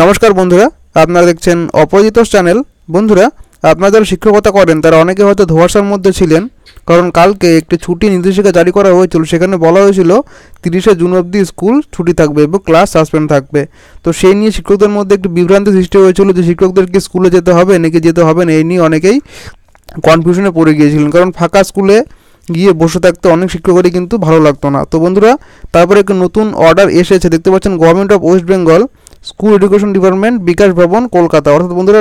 নমস্কার বন্ধুরা আপনারা দেখছেন অপরাজিতস চ্যানেল বন্ধুরা আপনারা যারা শিক্ষকতা করেন তারা অনেকে হয়তো ধোয়াশার মধ্যে ছিলেন কারণ কালকে একটি ছুটি নির্দেশিকা জারি করা হয়েছিল সেখানে বলা হয়েছিল তিরিশে জুন অবধি স্কুল ছুটি থাকবে এবং ক্লাস সাসপেন্ড থাকবে তো সেই নিয়ে শিক্ষকদের মধ্যে একটি বিভ্রান্তি সৃষ্টি হয়েছিল যে শিক্ষকদেরকে স্কুলে যেতে হবে নাকি যেতে হবে না এই নিয়ে অনেকেই কনফিউশনে পড়ে গিয়েছিলেন কারণ ফাঁকা স্কুলে গিয়ে বসে থাকতে অনেক শিক্ষকেরই কিন্তু ভালো লাগতো না তো বন্ধুরা তারপরে একটা নতুন অর্ডার এসেছে দেখতে পাচ্ছেন government of West Bengal school education department Bikash Bhavan Kolkata অর্থাৎ বন্ধুরা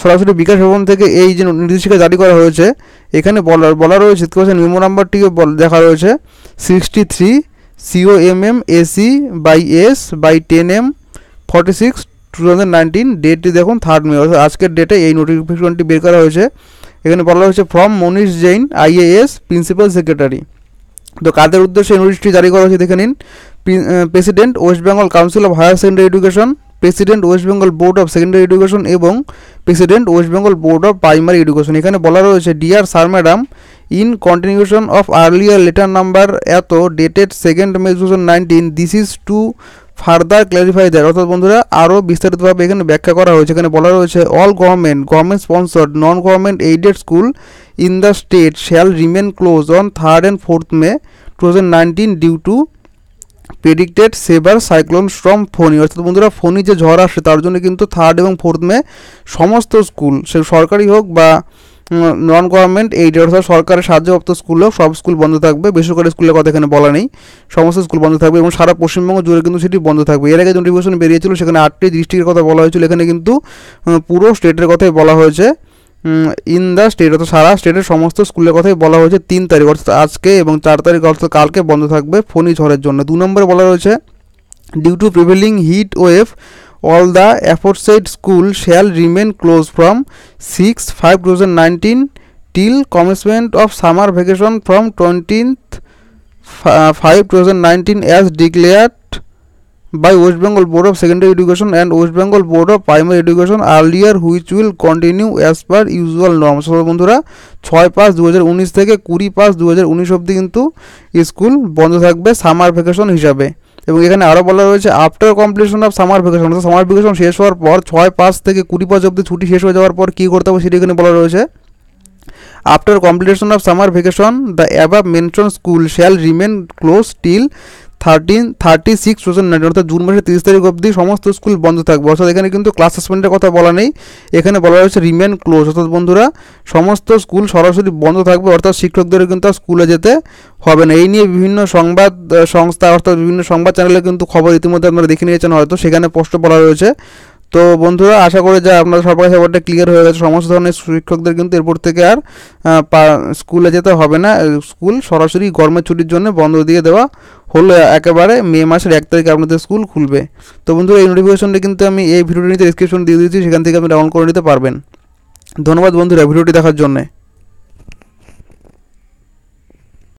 সরাসরি বিকাশ ভবন থেকে এই যে নির্দেশিকা জারি করা হয়েছে এখানে বলার বলা রয়েছে দেখতে পাচ্ছেন মেমো নাম্বারটিও দেখা রয়েছে sixty three CO M M AC by S by ten M forty six two thousand nineteen ডেটটি দেখুন থার্ড মে অর্থাৎ আজকের ডেটে এই নোটিফিকেশনটি বের করা হয়েছে এখানে বলা হয়েছে from Manish Jain IAS principal secretary তো কাদের উদ্দেশ্যে নোটিশটি জারি করা হয়েছে দেখে নিন president West Bengal council of higher secondary education president West Bengal board of secondary education এবং president West Bengal board of primary education এখানে বলা রয়েছে dear sir madam in continuation of earlier letter number এত dated second May two nineteen this is to further clarify দেয় অর্থাৎ বন্ধুরা আরও বিস্তারিতভাবে এখানে ব্যাখ্যা করা হয়েছে এখানে বলা রয়েছে all government government sponsored non government aided school in the state shall remain close on third and fourth May two thousand nineteen due to predicted severe cyclone storm Fani অর্থাৎ বন্ধুরা ফোনি যে ঝড় আসে তার জন্য কিন্তু থার্ড এবং ফোর্থ মে সমস্ত স্কুল সে সরকারি হোক বা নন গভর্নমেন্ট এইড অর্থাৎ সরকারের সাহায্যপ্রাপ্ত স্কুলও সব স্কুল বন্ধ থাকবে বেসরকারি স্কুলের কথা এখানে বলা নেই সমস্ত স্কুল বন্ধ থাকবে এবং সারা পশ্চিমবঙ্গ জুড়ে কিন্তু সেটি বন্ধ থাকবে এর আগে নোটিফিকেশন বেরিয়েছিল সেখানে আটটি ডিস্ট্রিক্টের কথা বলা হয়েছিল এখানে কিন্তু পুরো স্টেটের কথাই বলা হয়েছে ইন দ্য স্টেট অর্থাৎ সারা স্টেটের সমস্ত স্কুলের কথাই বলা হয়েছে তিন তারিখ অর্থাৎ আজকে এবং চার তারিখ অর্থাৎ কালকে বন্ধ থাকবে ফণি ঝড়ের জন্য দু নম্বরে বলা রয়েছে due to prevailing heat wave all the aforesaid school shall remain close from six five two thousand nineteen till commencement of summer vacation from twentieth five two thousand nineteen as declared by West Bengal board of secondary education and West Bengal board of primary education earlier which will continue as per usual norm সকল বন্ধুরা ছয় পাঁচ দু থেকে কুড়ি পাঁচ দু অবধি কিন্তু স্কুল বন্ধ থাকবে সামার ভ্যাকেশন হিসাবে এবং এখানে আরও বলা রয়েছে after completion of summer vacation অর্থাৎ সামার ভ্যাকেশন শেষ হওয়ার পর ছয় পাঁচ থেকে কুড়ি পাঁচ অব্দি ছুটি শেষ হয়ে যাওয়ার পর কী করতে হবে সেটি এখানে বলা রয়েছে after completion of summer vacation the above mention school shall remain close till thirteen thirty six two thousand অর্থাৎ জুন মাসের তিরিশ তারিখ অবধি সমস্ত স্কুল বন্ধ থাকবে অর্থাৎ এখানে কিন্তু ক্লাস সাসপেন্ডের কথা বলা নেই এখানে বলা হয়েছে রিমেন ক্লোজ অর্থাৎ বন্ধুরা সমস্ত স্কুল সরাসরি বন্ধ থাকবে অর্থাৎ শিক্ষকদের কিন্তু স্কুলে যেতে হবে না এই নিয়ে বিভিন্ন সংবাদ সংস্থা অর্থাৎ বিভিন্ন সংবাদ চ্যানেলে কিন্তু খবর ইতিমধ্যে আপনারা দেখে নিয়েছেন হয়তো সেখানে স্পষ্ট বলা রয়েছে তো বন্ধুরা আশা করি যে আপনাদের কাছে ব্যাপারটা ক্লিয়ার হয়ে গেছে সমস্ত ধরনের শিক্ষকদের কিন্তু এরপর থেকে আর স্কুলে যেতে হবে না স্কুল সরাসরি গরমের ছুটির জন্য বন্ধ দিয়ে দেওয়া হলো একেবারে মে মাসের এক তারিখে আপনাদের স্কুল খুলবে তো বন্ধুরা এই নোটিফিকেশনটা কিন্তু আমি এই ভিডিওটি নিতে ডিসক্রিপশন দিয়ে দিয়েছি সেখান থেকে আপনি ডাউনলোড করে নিতে পারবেন ধন্যবাদ বন্ধুরা ভিডিওটি দেখার জন্যে